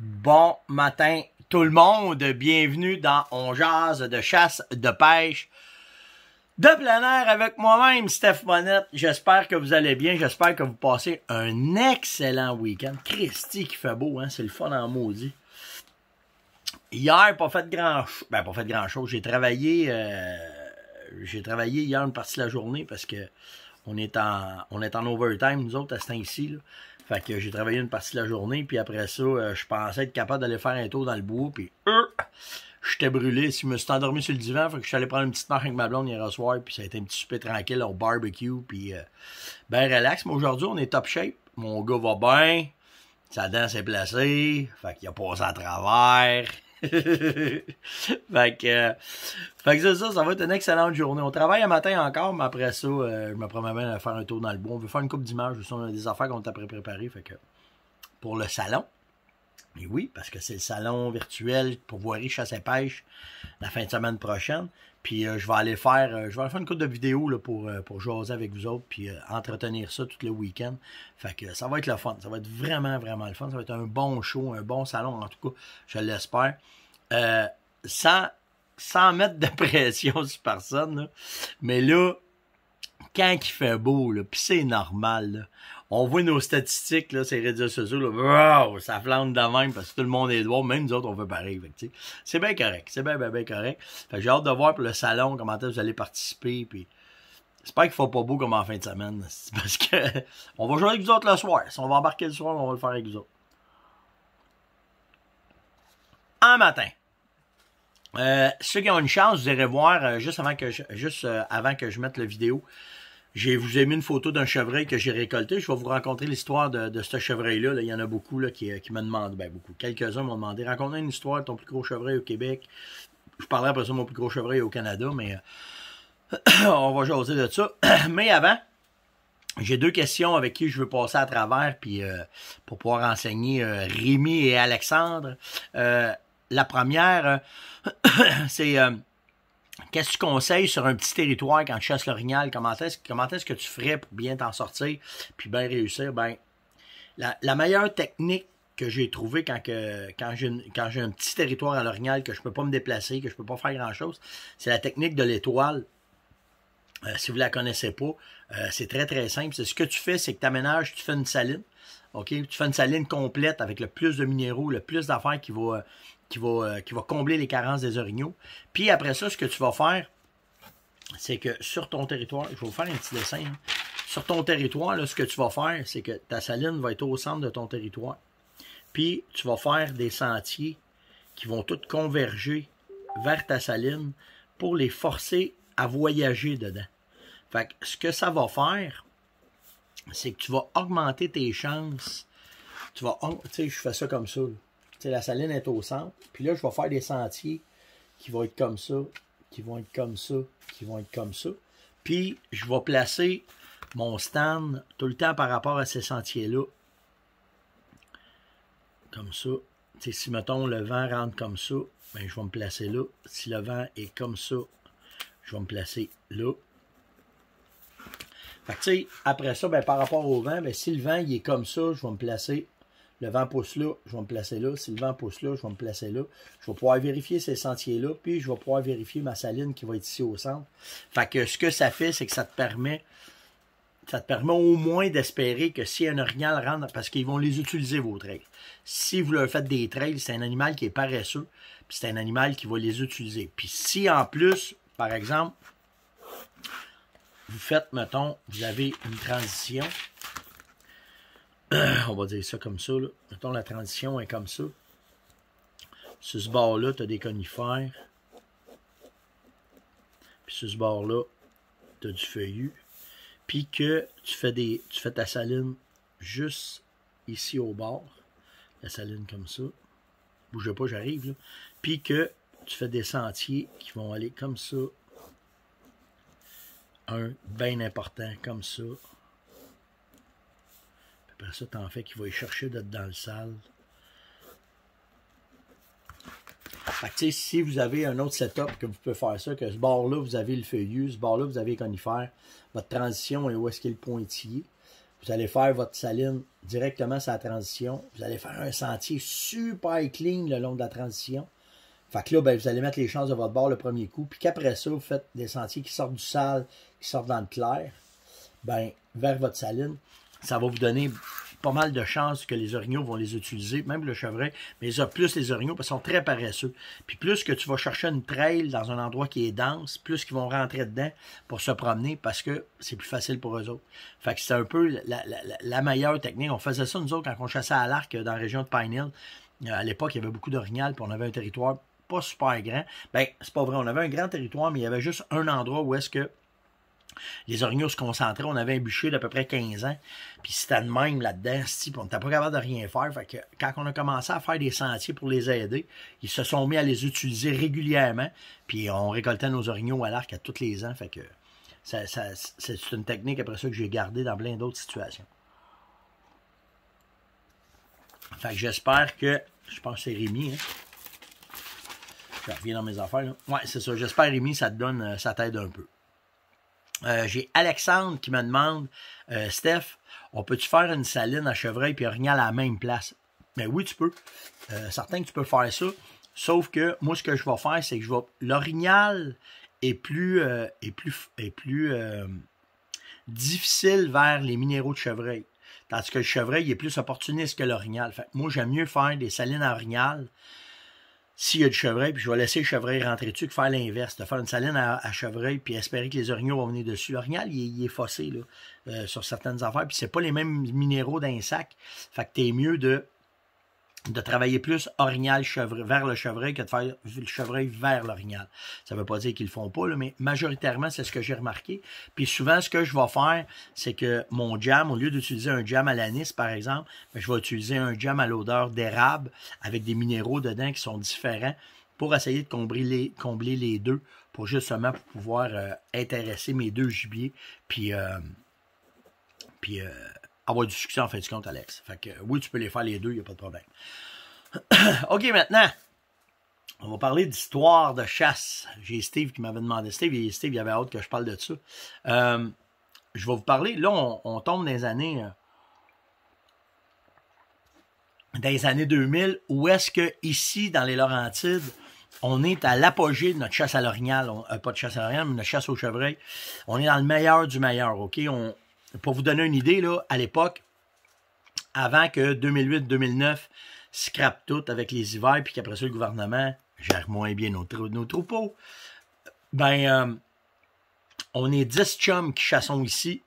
Bon matin tout le monde, bienvenue dans On jase de chasse, de pêche, de plein air avec moi-même, Steph Monette. J'espère que vous allez bien, j'espère que vous passez un excellent week-end. Christy qui fait beau, hein, c'est le fun en maudit. Hier, pas fait grand ben, pas fait grand chose, j'ai travaillé, euh, j'ai travaillé hier une partie de la journée parce que on est en, on est en overtime, nous autres, à ce temps fait que j'ai travaillé une partie de la journée, puis après ça, euh, je pensais être capable d'aller faire un tour dans le bois, puis euh, j'étais brûlé. Si je me suis endormi sur le divan, fait que je suis allé prendre une petite marche avec ma blonde hier soir, puis ça a été un petit souper tranquille au barbecue, puis euh, ben relax. Mais aujourd'hui, on est top shape. Mon gars va bien, sa danse est placée, fait qu'il a passé à travers. fait, euh, ça, ça va être une excellente journée. On travaille un matin encore, mais après ça, euh, je me promène à faire un tour dans le bois. On veut faire une coupe d'images, on a des affaires qu'on t'a préparées. Fait que pour le salon. Et oui, parce que c'est le salon virtuel pour voir Riche à et pêche la fin de semaine prochaine. Puis euh, je vais aller faire, euh, je vais faire une courte de vidéo là, pour, euh, pour jaser avec vous autres, puis entretenir ça tout le week-end. Fait que ça va être le fun. Ça va être vraiment, vraiment le fun. Ça va être un bon show, un bon salon, en tout cas, je l'espère. sans, mettre de pression sur personne. Mais là, quand il fait beau, puis c'est normal, on voit nos statistiques, là, ces réseaux sociaux, ça flambe de même parce que tout le monde est droit, même nous autres, on veut pareil. C'est bien correct, c'est bien, bien, correct. J'ai hâte de voir pour le salon comment vous allez participer. Puis... J'espère qu'il ne faut pas beau comme en fin de semaine. Parce que on va jouer avec vous autres le soir. Si on va embarquer le soir, on va le faire avec vous autres. Un matin. Euh, ceux qui ont une chance, vous irez voir euh, juste que juste euh, avant que je mette la vidéo. Je vous ai mis une photo d'un chevreuil que j'ai récolté. Je vais vous rencontrer l'histoire de, ce chevreuil-là. il y en a beaucoup euh, qui, me demandent, ben, beaucoup. Quelques-uns m'ont demandé, raconte une histoire de ton plus gros chevreuil au Québec. Je parlerai après ça de mon plus gros chevreuil au Canada, mais euh, on va jaser de ça. mais avant, j'ai deux questions avec qui je veux passer à travers puis, euh, pour pouvoir enseigner Rémi et Alexandre. la première, c'est Qu'est-ce que tu conseilles sur un petit territoire quand tu chasses l'orignal? Comment est-ce, ce que tu ferais pour bien t'en sortir puis bien réussir? Ben, la, meilleure technique que j'ai trouvée quand, que, quand, j'ai, quand j'ai un petit territoire à l'orignal que je ne peux pas me déplacer, que je ne peux pas faire grand-chose, c'est la technique de l'étoile. Euh, si vous ne la connaissez pas, euh, c'est très très simple. C'est ce que tu fais, c'est que tu aménages, tu fais une saline. OK? Tu fais une saline complète avec le plus de minéraux, le plus d'affaires qui vont... Euh, qui va, euh, qui va combler les carences des orignaux. Puis après ça, ce que tu vas faire, c'est que sur ton territoire, je vais vous faire un petit dessin. Hein. Sur ton territoire, là, ce que tu vas faire, c'est que ta saline va être au centre de ton territoire. Puis tu vas faire des sentiers qui vont tous converger vers ta saline pour les forcer à voyager dedans. Fait que ce que ça va faire, c'est que tu vas augmenter tes chances. Tu vas, tu sais, je fais ça comme ça la saline est au centre. Puis là, je vais faire des sentiers qui vont être comme ça, qui vont être comme ça, qui vont être comme ça. Puis, je vais placer mon stand tout le temps par rapport à ces sentiers-là. Comme ça. si, mettons, le vent rentre comme ça, ben, je vais me placer là. Si le vent est comme ça, je vais me placer là. après ça, ben, par rapport au vent, ben, si le vent est comme ça, je vais me placer le vent pousse là, je vais me placer là. Si le vent pousse là, je vais me placer là. Je vais pouvoir vérifier ces sentiers-là, puis je vais pouvoir vérifier ma saline qui va être ici au centre. Fait que ce que ça fait, c'est que ça te permet ça te permet au moins d'espérer que si un orignal rentre, parce qu'ils vont les utiliser, vos trails. Si vous leur faites des trails, c'est un animal qui est paresseux, puis c'est un animal qui va les utiliser. Puis si en plus, par exemple, vous faites, mettons, vous avez une transition, on va dire ça comme ça, là. Mettons, la transition est comme ça. Sur ce bord-là, tu as des conifères. Puis sur ce bord-là, tu as du feuillu. Puis que tu fais, des, tu fais ta saline juste ici au bord. La saline comme ça. bouge pas, j'arrive. Puis que tu fais des sentiers qui vont aller comme ça. Un bien important comme ça ça, t'en fais qu'il va y chercher d'être dans le sale. Fait que, si vous avez un autre setup que vous pouvez faire ça, que ce bord-là, vous avez le feuillu, ce bord-là, vous avez les conifères, votre transition est où est-ce qu'il est le pointillé. Vous allez faire votre saline directement sur la transition. Vous allez faire un sentier super clean le long de la transition. Fait que là, ben, vous allez mettre les chances de votre bord le premier coup. Puis qu'après ça, vous faites des sentiers qui sortent du sale, qui sortent dans le clair, ben, vers votre saline ça va vous donner pas mal de chances que les orignaux vont les utiliser, même le chevret, mais ils plus les orignaux parce qu'ils sont très paresseux. Puis plus que tu vas chercher une trail dans un endroit qui est dense, plus qu'ils vont rentrer dedans pour se promener parce que c'est plus facile pour eux autres. Fait que c'est un peu la, meilleure technique. On faisait ça nous autres quand on chassait à l'arc dans la région de Pine Hill. Euh, à l'époque, il y avait beaucoup d'orignales, puis on avait un territoire pas super grand. Ben, c'est pas vrai, on avait un grand territoire, mais il y avait juste un endroit où est-ce que les orignaux se concentraient. On avait un bûcher d'à peu près 15 ans. Puis c'était de même là-dedans. On n'était pas capable de rien faire. Fait quand on a commencé à faire des sentiers pour les aider, ils se sont mis à les utiliser régulièrement. Puis on récoltait nos orignaux à l'arc à tous les ans. Fait que c'est une technique après ça que j'ai gardée dans plein d'autres situations. Fait j'espère que. Je pense que c'est Rémi. Hein. Je reviens dans mes affaires. Ouais, c'est ça. J'espère, Rémi, ça te donne. Euh, ça t'aide un peu. Euh, j'ai Alexandre qui me demande euh, Steph, on peut-tu faire une saline à chevreuil puis orignal à la même place Ben oui, tu peux. Euh, certain que tu peux faire ça. Sauf que moi, ce que je vais faire, c'est que je vais. L'orignal est plus. Euh, est plus. Est plus difficile vers les minéraux de chevreuil. Tandis que le chevreuil est plus opportuniste que l'orignal. moi, j'aime mieux faire des salines à orignal s'il y a du chevreuil, puis je vais laisser le chevreuil rentrer dessus, faire l'inverse, de faire une saline à, chevreuil, puis espérer que les orignaux vont venir dessus. L'orignal, il, est fossé là, euh, sur certaines affaires, puis c'est pas les mêmes minéraux d'un sac. Fait que t'es mieux de de travailler plus orignal chevreuil, vers le chevreuil que de faire le chevreuil vers l'orignal. Ça ne veut pas dire qu'ils le font pas, mais majoritairement, c'est ce que j'ai remarqué. Puis souvent, ce que je vais faire, c'est que mon jam, au lieu d'utiliser un jam à l'anis, par exemple, ben, je vais utiliser un jam à l'odeur d'érable avec des minéraux dedans qui sont différents pour essayer de combler les, combler les deux pour justement pouvoir euh, intéresser mes deux gibiers puis, euh, puis euh, avoir du succès en fin de compte, Alex. Fait que oui, tu peux les faire les deux, il n'y a pas de problème. OK, maintenant, on va parler d'histoire de chasse. J'ai Steve qui m'avait demandé. Steve, il y avait autre que je parle de ça. Euh, je vais vous parler. Là, on, tombe dans les années. Euh, dans les années 2000, où est-ce que ici, dans les Laurentides, on est à l'apogée de notre chasse à l'orignal, euh, pas de chasse à l'orignal, mais de chasse au chevreuil. On est dans le meilleur du meilleur, OK? On, pour vous donner une idée, là, à l'époque, avant que 2008-2009 scrape tout avec les hivers, puis qu'après ça, le gouvernement gère moins bien nos, troupeaux, ben, euh, on est 10 chums qui chassons ici.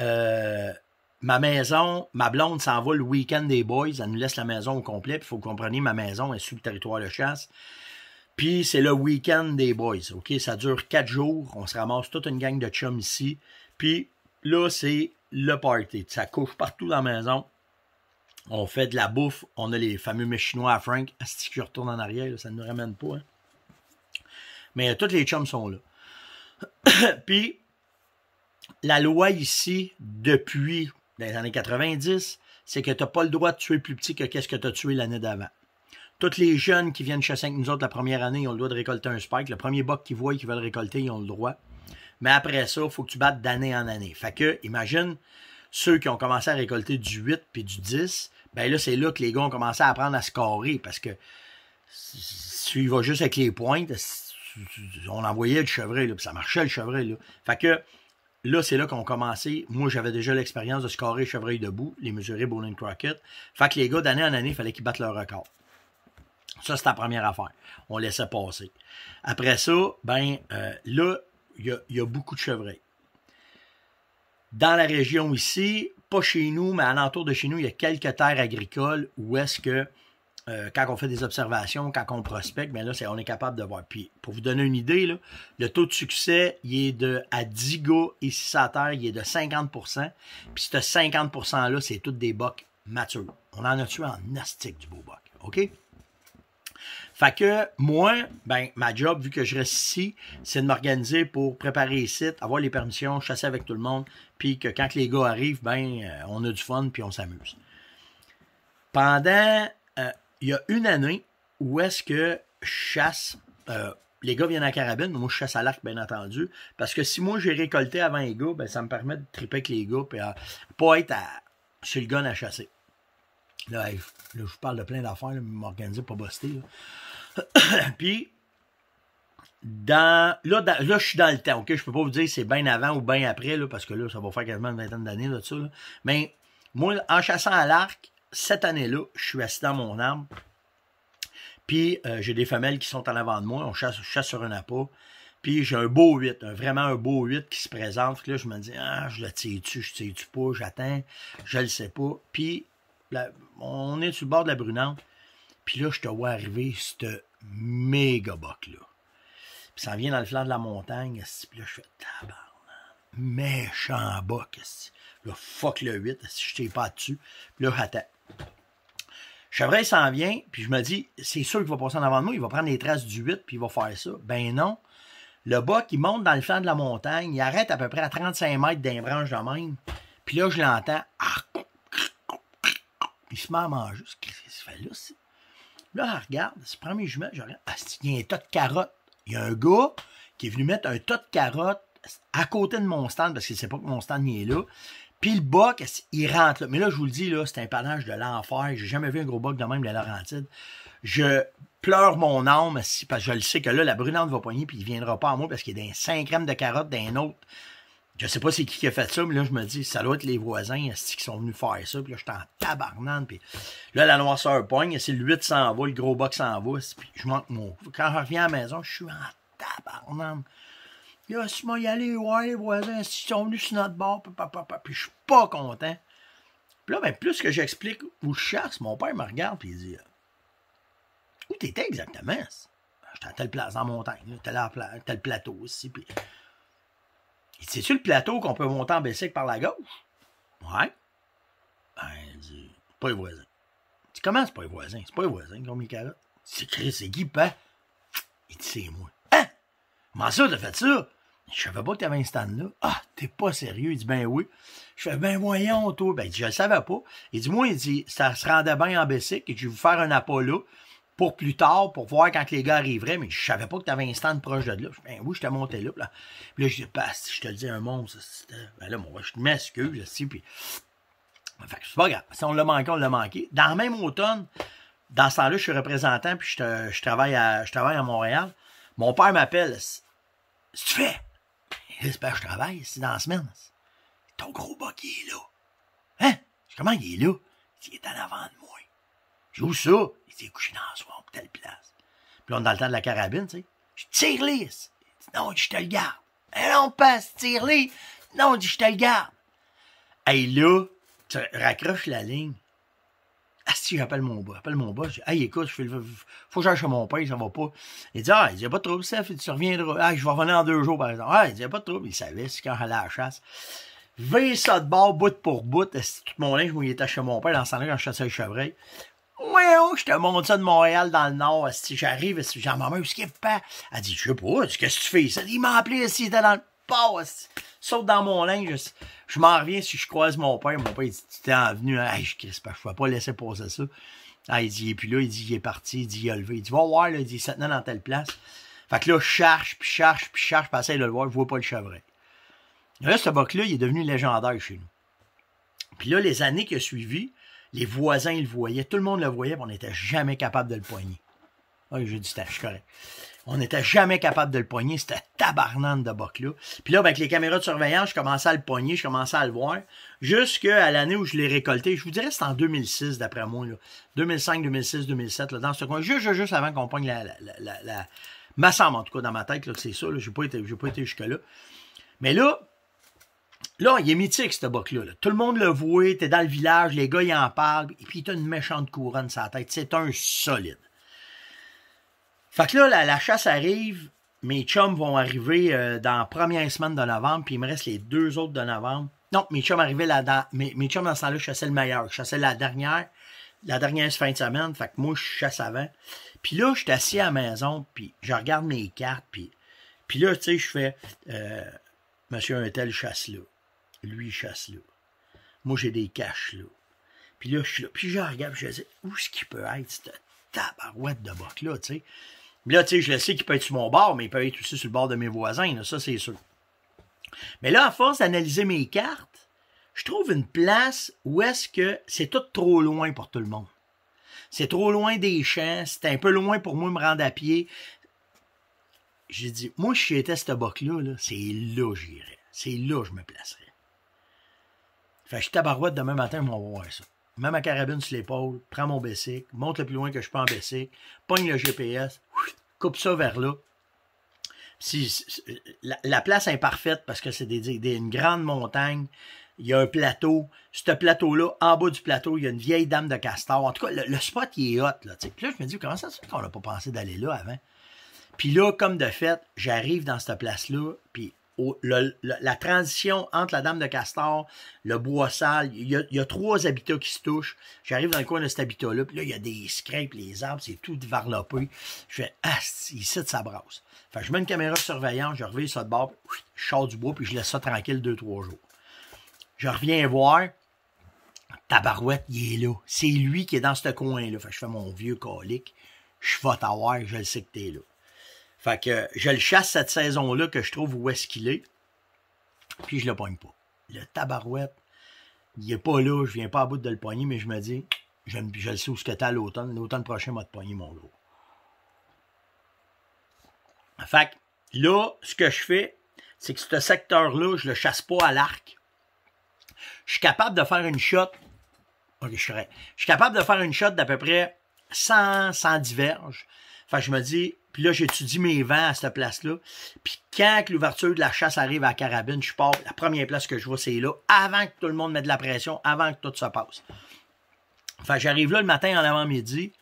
Euh, ma maison, ma blonde s'en va le week-end des boys. Elle nous laisse la maison au complet. il faut comprendre, ma maison est sous le territoire de chasse. Puis, c'est le week-end des boys. OK? Ça dure 4 jours. On se ramasse toute une gang de chums ici. Puis, Là, c'est le party. Ça couche partout dans la maison. On fait de la bouffe. On a les fameux méchinois à Frank. Si tu retourne en arrière, ça ne nous ramène pas. Hein. Mais toutes euh, tous les chums sont là. Puis, la loi ici, depuis les années 90, c'est que tu n'as pas le droit de tuer plus petit que qu'est-ce que tu as tué l'année d'avant. Tous les jeunes qui viennent chasser avec nous autres la première année, ils ont le droit de récolter un spike. Le premier boc qu'ils voient et qu'ils veulent récolter, ils ont le droit. Mais après ça, il faut que tu battes d'année en année. Fait que, imagine, ceux qui ont commencé à récolter du 8 puis du 10, ben là, c'est là que les gars ont commencé à apprendre à scorer parce que s'il va juste avec les pointes, on envoyait le chevreuil, puis ça marchait le chevreuil. Fait que là, c'est là qu'on commencé. Moi, j'avais déjà l'expérience de scorer chevreuil debout, les mesurer Bowling Crockett. Fait que les gars, d'année en année, il fallait qu'ils battent leur record. Ça, c'est la première affaire. On laissait passer. Après ça, ben euh, là, il y a, beaucoup de chevreuils. Dans la région ici, pas chez nous, mais à alentour de chez nous, il y a quelques terres agricoles où est-ce que euh, quand on fait des observations, quand on prospecte, bien là, on est capable de voir. Puis, pour vous donner une idée, le taux de succès, il est de, à 10 gars ici à terre, il est de 50 Puis, ce 50 %-là, c'est toutes des bocs matures. On en a tué en astique du beau boc. OK? Fait que moi, ben, ma job, vu que je reste ici, c'est de m'organiser pour préparer les sites, avoir les permissions, chasser avec tout le monde, puis que quand les gars arrivent, ben, euh, on a du fun, puis on s'amuse. Pendant, euh, il y a une année où est-ce que je chasse, euh, les gars viennent à carabine, moi je chasse à l'arc, bien entendu, parce que si moi j'ai récolté avant les gars, ben, ça me permet de triper avec les gars, puis pas être à, sur le gun à chasser. Là, je vous parle de plein d'affaires, mais m'organiser pour bosser. Puis, dans, là, je suis dans le temps, OK? Je peux pas vous dire si c'est bien avant ou bien après, là, parce que là, ça va faire quasiment une vingtaine d'années là, dessus Mais moi, en chassant à l'arc, cette année-là, je suis assis dans mon arbre. Puis, euh, j'ai des femelles qui sont en avant de moi. On chasse, chasse sur un appât. Puis j'ai un beau 8, vraiment un beau 8 qui se présente. Puis là, je me dis, ah, je le tire-tu, je tire-tu pas, j'attends, je le sais pas. Puis on est sur le bord de la brunante. Puis là, je te vois arriver ce méga boc-là. Puis ça vient dans le flanc de la montagne. Puis là, je fais tabarnan, Méchant boc. Là, fuck le 8. Si je t'ai pas dessus. Puis là, attends. Chevreuil s'en vient, puis je me dis, c'est sûr qu'il va passer en avant de moi, il va prendre les traces du 8, puis il va faire ça. Ben non. Le boc, il monte dans le flanc de la montagne, il arrête à peu près à 35 mètres d'un branche de même. Puis là, je l'entends, ah, il se met à manger. quest fait là? Là, regarde, c'est premier jument, je regarde, il y a un tas de carottes. Il y a un gars qui est venu mettre un tas de carottes à côté de mon stand parce qu'il ne sait pas que mon stand il est là. Puis le boc, il rentre là. Mais là, je vous le dis, là, c'est un panache de l'enfer. J'ai jamais vu un gros boc de même de Laurentide. Je pleure mon âme parce que je le sais que là, la brûlante va poigner puis il ne viendra pas à moi parce qu'il est a 5 crèmes de carottes d'un autre je sais pas c'est qui qui a fait ça, mais là, je me dis, ça doit être les voisins qui sont venus faire ça. Puis là, j'étais en tabarnane. Puis là, la noirceur pogne. C'est le 8 s'en va, le gros box s'en va. Puis je manque mon. Quand je reviens à la maison, je suis en tabarnane. Là, si moi y aller, ouais, les voisins, ils sont venus sur notre bord. Puis je suis pas content. Puis là, ben, plus que j'explique où je chasse, mon père me regarde. Puis il dit, Où t'étais exactement? J'étais à telle place, en montagne, là, tel, plateau aussi. Puis il C'est-tu le plateau qu'on peut monter en bicycle par la gauche? Ouais. Ben, il dit, pas les voisins. Tu comment c'est pas les voisins? C'est pas les voisins qui ont mis C'est Chris, c'est Guy, pas. Il dit, c'est moi. Hein? Comment ça, t'as fait ça? Je savais pas que t'avais un stand là. Ah, t'es pas sérieux? Il dit, ben oui. Je fais, ben voyons, toi. Ben, il dit, je le savais pas. Il dit, moi, il dit, ça se rendait bien en bicycle. Et je vais vous faire un Apollo pour plus tard, pour voir quand les gars arriveraient, mais je savais pas que tu avais un stand proche de là. Ben oui, j'étais monté là. Là, puis là je dis, bah, si je te le dis un monstre, c'était. Ben là, moi, je m'excuse, ici, puis. Ben, fait que c'est pas grave. Si on l'a manqué, on l'a manqué. Dans le même automne, dans ce temps-là, je suis représentant, puis je, je, travaille, à, je travaille à Montréal. Mon père m'appelle. Si tu fais, j'espère ben, que je travaille, ici dans la semaine. Ton gros bas qui est là. Hein? Comment il est là? Il est en avant de moi joue ça. Il dit, couché dans le peut telle place. Puis là, on dans le temps de la carabine, tu sais. Je tire lisse. dit « Non, je te le garde. Et là, passe, tire lisse Non, je te le garde. Hey, là, tu raccroches la ligne. Ah, si, j'appelle mon boss. J'appelle mon boss. Je dis, écoute, je fais le... faut que j'aille chez mon père, ça va pas. Il dit, ah, il n'y a pas de trouble, fait tu reviendras. Ah, je vais revenir en deux jours, par exemple. Ah, il n'y a pas de trouble. Il savait, c'est quand j'allais à la chasse. Vais ça de bord, bout pour bout. Tout mon linge, je il était chez mon père, dans ce salon quand je chassais le chevreuil. Ouais, oh, je te montre ça de Montréal dans le Nord. Si j'arrive, si j'ai maman, où ce qu'il pas? Elle dit, je sais pas, qu'est-ce que tu fais? Il m'a appelé, s'il était dans le pas, saute dans mon linge. Je m'en reviens si je croise mon père. Mon père, il dit, tu t'es envenu, hein? Hey, je ne peux pas laisser passer ça. Ah, il dit, et puis là, il dit, il est parti, il dit, il a levé. Il dit, va voir, là, il dit, ça tenait dans telle place. Fait que là, je cherche, puis je cherche, puis je cherche, puis essaye de le voir, je vois pas le chevret. Là, ce boc-là, il est devenu légendaire chez nous. Puis là, les années qui ont suivi, les voisins le voyaient, tout le monde le voyait, on n'était jamais capable de le poigner. Ah, j'ai je suis correct. On n'était jamais capable de le poigner, c'était tabarnane de boc-là. Puis là, ben, avec les caméras de surveillance, je commençais à le poigner, je commençais à le voir. Jusqu'à l'année où je l'ai récolté, je vous dirais c'est en 2006, d'après moi, 2005, 2006, 2007, dans ce coin, juste, juste avant qu'on poigne la, la, la, Ma en tout cas, dans ma tête, c'est ça, je pas pas été jusque-là. Mais là, Là, il est mythique, ce boc-là. Tout le monde le voit, t'es dans le village, les gars, ils en parlent, et puis t'as une méchante couronne sur tête. C'est un solide. Fait que là, la, chasse arrive, mes chums vont arriver euh, dans la première semaine de novembre, puis il me reste les deux autres de novembre. Non, mes chums arrivaient là-dedans. Mes, mes, chums, dans ce temps-là, je chassais le meilleur. Je chassais la dernière, la dernière fin de semaine, fait que moi, je chasse avant. Puis là, je suis assis à la maison, puis je regarde mes cartes, puis, puis là, tu sais, je fais... Euh, Monsieur un tel chasse là. Lui, il chasse là. Moi, j'ai des caches là. Puis là, je suis là. Puis je regarde, je dis, où est-ce qu'il peut être, cette tabarouette de boc-là, tu sais? Là, tu sais, je le sais qu'il peut être sur mon bord, mais il peut être aussi sur le bord de mes voisins, ça, c'est sûr. Mais là, à force d'analyser mes cartes, je trouve une place où est-ce que c'est tout trop loin pour tout le monde. C'est trop loin des champs, c'est un peu loin pour moi me rendre à pied. J'ai dit, moi, si j'étais à ce boc-là, -là, c'est là que j'irais. C'est là que je me placerais. Je je tabarouette demain matin, on va voir ça. Mets ma carabine sur l'épaule, prends mon Bessic, monte le plus loin que je peux en Bessic, pogne le GPS, coupe ça vers là. Si, la, place est imparfaite parce que c'est des, des, une grande montagne, il y a un plateau. Ce plateau-là, en bas du plateau, il y a une vieille dame de castor. En tout cas, le, spot, il est hot. Là, là, je me dis, comment ça se fait qu'on n'a pas pensé d'aller là avant? Puis là, comme de fait, j'arrive dans cette place-là, puis la transition entre la Dame de Castor, le bois sale, il y, a, trois habitats qui se touchent. J'arrive dans le coin de cet habitat-là, puis là, il y a des scrapes, les arbres, c'est tout varlopé. Je fais, ah, ici, ça brasse. Fait je mets une caméra de surveillance, je reviens sur le bord, je sors du bois, puis je laisse ça tranquille deux, trois jours. Je reviens voir, tabarouette, il est là. C'est lui qui est dans ce coin-là. je fais mon vieux colique, je vais t'avoir, je le sais que t'es là. Fait que je le chasse cette saison-là que je trouve où est-ce qu'il est. Puis je le pogne pas. Le tabarouette, il est pas là, je viens pas à bout de le pogner, mais je me dis, je, je le sais où ce que t'as l'automne. L'automne prochain m'a te pogner mon lot. Fait que là, ce que je fais, c'est que ce secteur-là, je le chasse pas à l'arc. Je suis capable de faire une shot. Ok, je serais. Je suis capable de faire une shot d'à peu près 100, 110 verges. Fait que je me dis, puis là, j'étudie mes vents à cette place-là. Puis quand l'ouverture de la chasse arrive à carabine, je pars. La première place que je vois, c'est là, avant que tout le monde mette de la pression, avant que tout se passe. Enfin, j'arrive là le matin en avant-midi,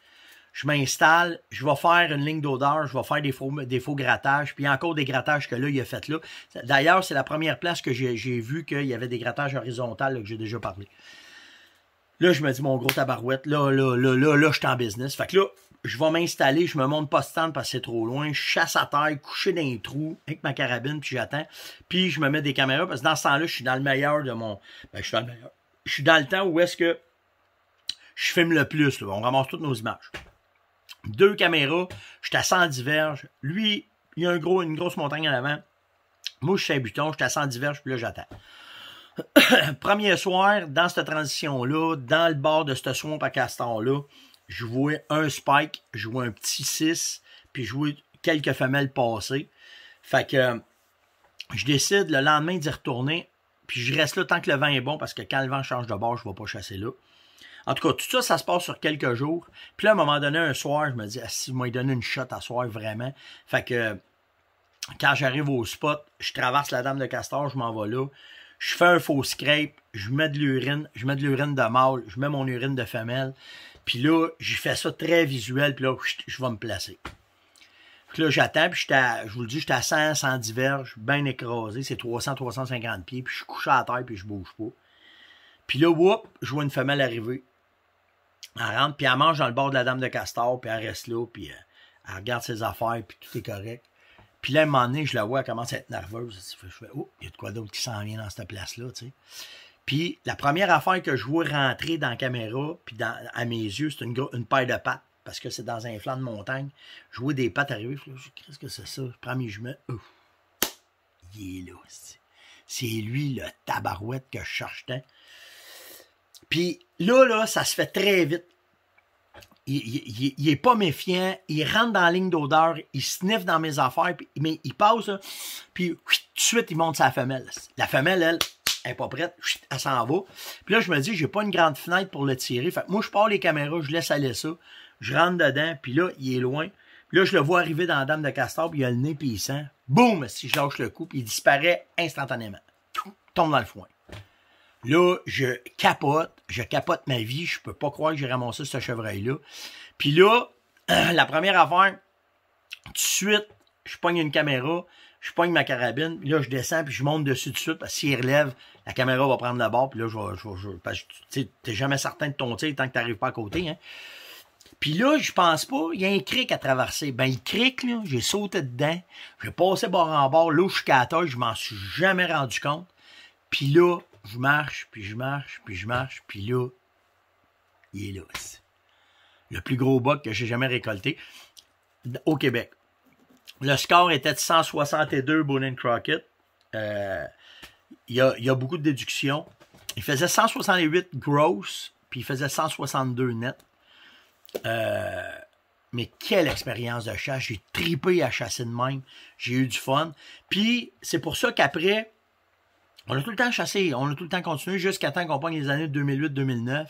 je m'installe, je vais faire une ligne d'odeur, je vais faire des faux, des faux grattages, puis encore des grattages que là, il a fait là. D'ailleurs, c'est la première place que j'ai vu qu'il y avait des grattages horizontaux que j'ai déjà parlé. Là, je me dis, mon gros tabarouette, là, là, là, là, là, je suis en business. Fait que là, je vais m'installer, je me monte pas stand parce que c'est trop loin, je chasse à terre, couché dans les trous avec ma carabine, puis j'attends. Puis je me mets des caméras parce que dans ce temps-là, je suis dans le meilleur de mon. Ben, je suis dans le meilleur. Je suis dans le temps où est-ce que je filme le plus. On ramasse toutes nos images. Deux caméras, je suis à 110 verges. Lui, il y a un gros, une grosse montagne en avant. Moi, je suis buton, je suis à 110 verges, puis là, j'attends. Premier soir, dans cette transition-là, dans le bord de ce swamp à Castor-là, je jouer un spike, je jouais un petit 6, puis je jouais quelques femelles passées. Fait que euh, je décide le lendemain d'y retourner, puis je reste là tant que le vent est bon, parce que quand le vent change de bord, je ne vais pas chasser là. En tout cas, tout ça, ça se passe sur quelques jours. Puis là, à un moment donné, un soir, je me dis, ah, si vous donné une shot à soir, vraiment. Fait que quand j'arrive au spot, je traverse la dame de castor, je m'en vais là. Je fais un faux scrape, je mets de l'urine, je mets de l'urine de mâle, je mets mon urine de femelle. Puis là, j'ai fait ça très visuel, puis là, je vais me placer. Puis là, j'attends, puis je vous le dis, j'étais à 100, 110 verges, bien écrasé, c'est 300, 350 pieds, puis je suis couché à terre, puis je bouge pas. Puis là, whoop, je vois une femelle arriver. Elle rentre, puis elle mange dans le bord de la dame de castor, puis elle reste là, puis euh, elle regarde ses affaires, puis tout est correct. Puis là, à un moment donné, je la vois, elle commence à être nerveuse. Je fais, oh, il y a de quoi d'autre qui s'en vient dans cette place-là, tu sais. Puis la première affaire que je vois rentrer dans la caméra, puis à mes yeux, c'est une, une paire de pattes, parce que c'est dans un flanc de montagne. Je vois des pattes arriver, je me dis, qu'est-ce que c'est ça? Je prends mes il est là. C'est lui le tabarouette que je cherchais. Puis là, là, ça se fait très vite. Il, il, est pas méfiant, il rentre dans la ligne d'odeur, il sniffe dans mes affaires, puis, mais il passe, puis tout de suite, il monte sa femelle. La femelle, elle, elle n'est pas prête, elle s'en va. Puis là, je me dis, j'ai pas une grande fenêtre pour le tirer. Fait moi, je pars les caméras, je laisse aller ça. Je rentre dedans, puis là, il est loin. Puis là, je le vois arriver dans la dame de castor, puis il a le nez, puis il sent. Boum! Si je lâche le coup, puis il disparaît instantanément. Tout tombe dans le foin. Là, je capote, je capote ma vie, je peux pas croire que j'ai ramassé ce chevreuil-là. Puis là, la première affaire, tout de suite, je pogne une caméra, je pogne ma carabine, là, je descends, puis je monte dessus de suite, s'il relève, la caméra va prendre la bord, puis là, je vais, jamais certain de ton tir tant que tu n'arrives pas à côté, hein. Puis là, je pense pas, il y a un cric à traverser. Ben, il cric, là, j'ai sauté dedans, j'ai passé bord en bord, là, suis je m'en suis jamais rendu compte. Puis là, je marche, puis je marche, puis je marche, puis là, il est là. Le plus gros bac que j'ai jamais récolté au Québec. Le score était de 162 Bonin Crockett. Euh, il, y a, beaucoup de déductions. Il faisait 168 gross, puis il faisait 162 net. Euh, mais quelle expérience de chasse. J'ai tripé à chasser de même. J'ai eu du fun. Puis c'est pour ça qu'après, on a tout le temps chassé, on a tout le temps continué jusqu'à temps qu'on pogne les années 2008-2009,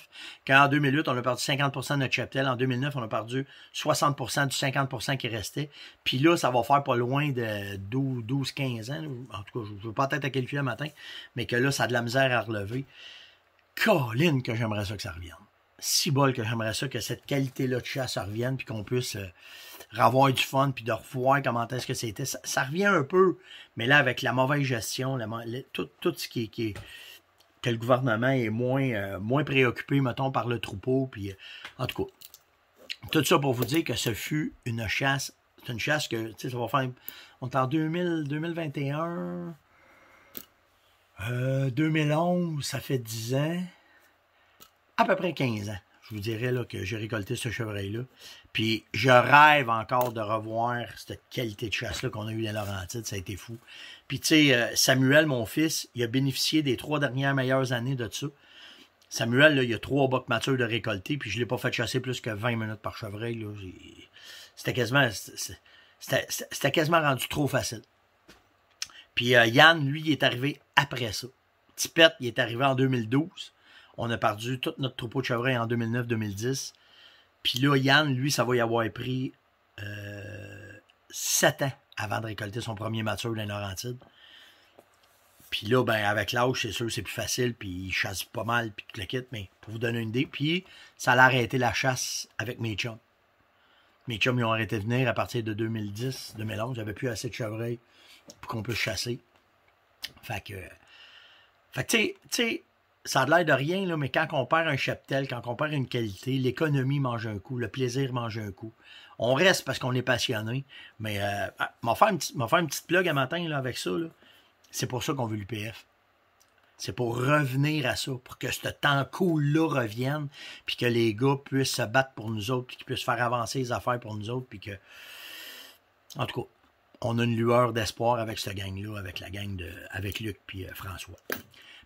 quand en 2008, on a perdu 50 de notre cheptel, en 2009, on a perdu 60 du 50 qui restait, puis là, ça va faire pas loin de 12-15 ans, en tout cas, je ne veux pas être à calculer le matin, mais que là, ça a de la misère à relever. Colline que j'aimerais ça que ça revienne. Si bol que j'aimerais ça que cette qualité-là de chasse revienne, puis qu'on puisse... Euh, Ravoir du fun, puis de revoir comment est-ce que c'était. Ça, revient un peu, mais là, avec la mauvaise gestion, tout, ce qui est, qui que le gouvernement est moins, euh, moins préoccupé, mettons, par le troupeau, puis euh, en tout cas. Tout ça pour vous dire que ce fut une chasse, c'est une chasse que, tu sais, ça va faire, on est en 2000, 2021, 2011, ça fait 10 ans, à peu près 15 ans, je vous dirais là, que j'ai récolté ce chevreuil-là. Puis je rêve encore de revoir cette qualité de chasse-là qu'on a eue dans Laurentides. Ça a été fou. Puis tu sais, euh, Samuel, mon fils, il a bénéficié des trois dernières meilleures années de ça. Samuel, là, il a trois bocs matures de récolter, puis je ne l'ai pas fait chasser plus que 20 minutes par chevreuil. C'était quasiment, c'était quasiment rendu trop facile. Puis euh, Yann, lui, il est arrivé après ça. Tipette, il est arrivé en 2012. On a perdu tout notre troupeau de chevreuil en 2009-2010. Puis là, Yann, lui, ça va y avoir pris euh, sept ans avant de récolter son premier mature dans Laurentides. Puis là, ben, avec l'âge, c'est sûr, c'est plus facile, puis il chasse pas mal, puis tout le kit, mais pour vous donner une idée, puis ça a arrêté la chasse avec mes chums. Mes chums, ils ont arrêté de venir à partir de 2010, 2011. J'avais plus assez de chevreuils pour qu'on puisse chasser. Fait que, fait tu sais, ça a l'air de rien, là, mais quand on perd un cheptel, quand on perd une qualité, l'économie mange un coup, le plaisir mange un coup. On reste parce qu'on est passionné, mais on euh, ah, m'en faire, une petite plug à matin là, avec ça. C'est pour ça qu'on veut l'UPF. C'est pour revenir à ça, pour que ce temps cool-là revienne, puis que les gars puissent se battre pour nous autres, puis qu'ils puissent faire avancer les affaires pour nous autres, puis que. En tout cas, on a une lueur d'espoir avec ce gang-là, avec la gang de. avec Luc puis euh, François.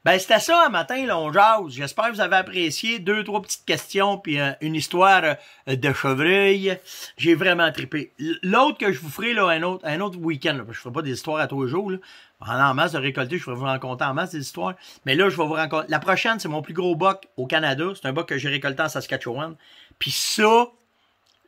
Ben, c'était ça, un matin, là, on jase. J'espère que vous avez apprécié. Deux, trois petites questions, puis euh, une histoire euh, de chevreuil. J'ai vraiment trippé. L'autre que je vous ferai, là, un autre, un autre week-end, je ne je ferai pas des histoires à tous les jours, là. En, masse de récolter, je vais vous rencontrer en masse des histoires. Mais là, je vais vous rencontrer. La prochaine, c'est mon plus gros boc au Canada. C'est un boc que j'ai récolté en Saskatchewan. Puis ça,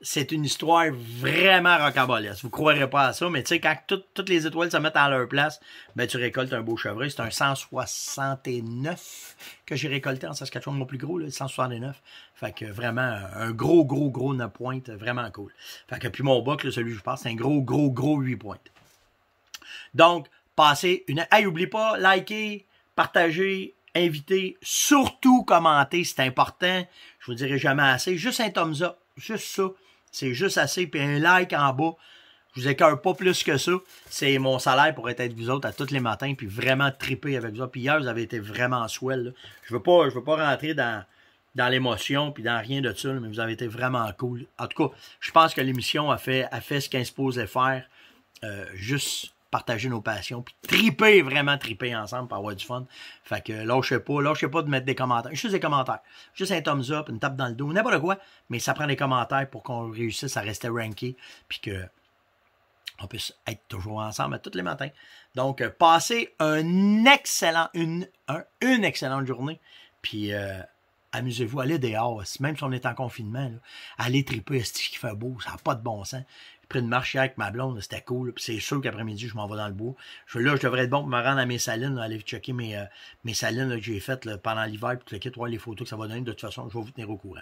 c'est une histoire vraiment rocambolesque. Vous croirez pas à ça, mais tu sais, quand toutes les étoiles se mettent à leur place, ben, tu récoltes un beau chevreuil. C'est un 169 que j'ai récolté en Saskatchewan, mon plus gros, le 169. Fait que vraiment, un gros, gros, gros 9 points, vraiment cool. Fait que puis mon buck, celui que je passe, c'est un gros, gros, gros 8 pointes. Donc, passez une... Hey, oublie pas, likez, partagez, inviter surtout commentez, c'est important. Je vous dirai jamais assez. Juste un thumbs up, juste ça. C'est juste assez. Puis un like en bas. Je vous écœure pas plus que ça. C'est mon salaire pour être avec vous autres à tous les matins. Puis vraiment triper avec vous Puis hier, vous avez été vraiment swell. Je veux pas, je veux pas rentrer dans, dans l'émotion puis dans rien de ça. mais vous avez été vraiment cool. En tout cas, je pense que l'émission a fait, a fait ce qu'elle se posait faire. Euh, juste partager nos passions, puis triper, vraiment triper ensemble, pour avoir du fun. Fait que lâchez pas, lâchez pas de mettre des commentaires. Juste des commentaires. Juste un thumbs up, une tape dans le dos, n'importe quoi. Mais ça prend des commentaires pour qu'on réussisse à rester ranké, puis que on puisse être toujours ensemble à tous les matins. Donc, euh, passez un excellent, une, une excellente journée, puis... Euh, amusez-vous, allez dehors, même si on est en confinement, allez triper, ce qui fait beau, ça n'a pas de bon sens pris de marche avec ma blonde, c'était cool. Puis c'est sûr qu'après-midi, je m'en vais dans le bois. Je, là, je devrais être bon pour me rendre à mes salines, aller checker mes, euh, salines que j'ai faites pendant l'hiver, puis cliquer, voir les photos que ça va donner. De toute façon, je vais vous tenir au courant.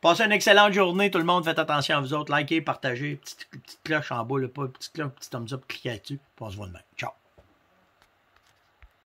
Passez une excellente journée, tout le monde. Faites attention à vous autres. Likez, partagez, petite, cloche en bas, le pas, petite cloche, petit thumbs up, cliquez là-dessus. Puis on se voit demain. Ciao.